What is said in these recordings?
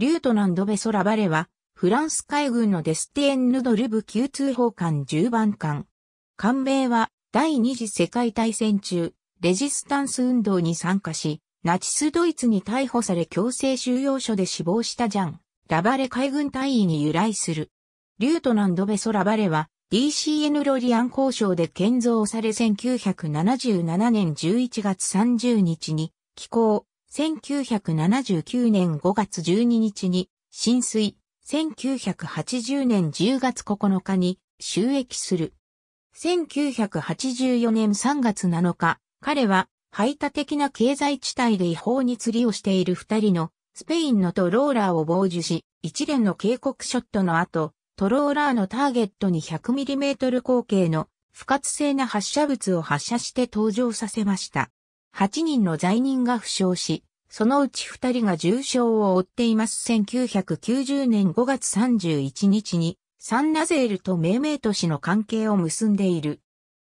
リュートナンド・ベソラ・バレは、フランス海軍のデスティエンヌ・ドルブ級通報艦10番艦。艦名は、第二次世界大戦中、レジスタンス運動に参加し、ナチスドイツに逮捕され強制収容所で死亡したジャン、ラバレ海軍大尉に由来する。リュートナンド・ベソラ・バレは、DCN ロリアン交渉で建造され1977年11月30日に、寄港、1979年5月12日に浸水、1980年10月9日に収益する。1984年3月7日、彼は排他的な経済地帯で違法に釣りをしている二人のスペインのトローラーを傍受し、一連の警告ショットの後、トローラーのターゲットに 100mm 口径の不活性な発射物を発射して登場させました。8人の罪人が負傷し、そのうち2人が重傷を負っています。1990年5月31日に、サンナゼールと命名都市の関係を結んでいる。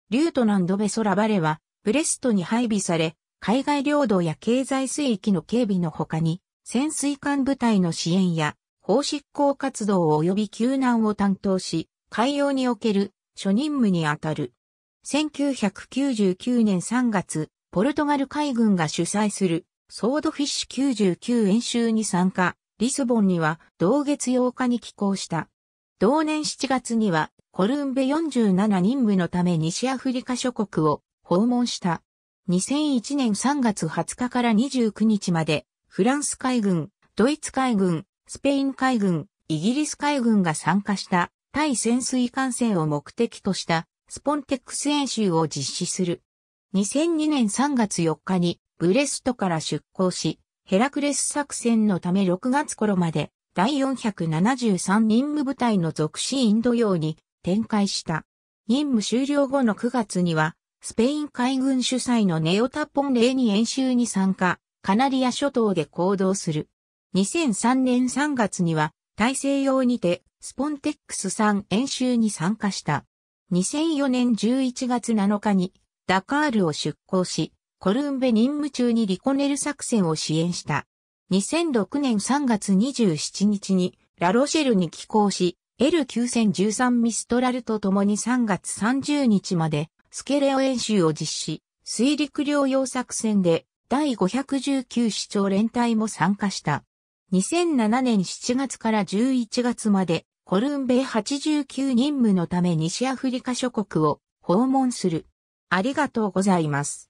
リュートナンド・ベソラ・バレは、ブレストに配備され、海外領土や経済水域の警備の他に、潜水艦部隊の支援や、法執行活動及び救難を担当し、海洋における初任務にあたる。1999年3月、ポルトガル海軍が主催するソードフィッシュ99演習に参加、リスボンには同月8日に寄港した。同年7月にはコルンベ47任務のため西アフリカ諸国を訪問した。2001年3月20日から29日までフランス海軍、ドイツ海軍、スペイン海軍、イギリス海軍が参加した対潜水艦船を目的としたスポンテックス演習を実施する。2002年3月4日にブレストから出港し、ヘラクレス作戦のため6月頃まで第473任務部隊の属しインド洋に展開した。任務終了後の9月には、スペイン海軍主催のネオタポンレーに演習に参加、カナリア諸島で行動する。2003年3月には、大西洋にて、スポンテックス3演習に参加した。2004年11月7日に、ダカールを出港し、コルンベ任務中にリコネル作戦を支援した。2006年3月27日にラロシェルに寄港し、L9013 ミストラルと共に3月30日までスケレオ演習を実施、水陸両用作戦で第519市長連隊も参加した。2007年7月から11月までコルンベ89任務のため西アフリカ諸国を訪問する。ありがとうございます。